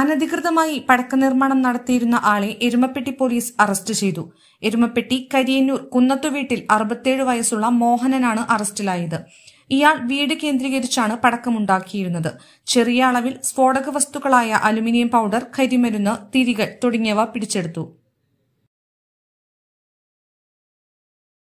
അനധികൃതമായി പടക്ക നിർമ്മാണം നടത്തിയിരുന്ന ആളെ എരുമപ്പെട്ടി പോലീസ് അറസ്റ്റ് ചെയ്തു എരുമപ്പെട്ടി കരിയന്നൂർ കുന്നത്തു വീട്ടിൽ അറുപത്തിയേഴ് വയസ്സുള്ള മോഹനനാണ് അറസ്റ്റിലായത് ഇയാൾ വീട് കേന്ദ്രീകരിച്ചാണ് പടക്കമുണ്ടാക്കിയിരുന്നത് ചെറിയ അളവിൽ സ്ഫോടക വസ്തുക്കളായ അലുമിനിയം പൗഡർ കരിമരുന്ന് തിരികൾ തുടങ്ങിയവ പിടിച്ചെടുത്തു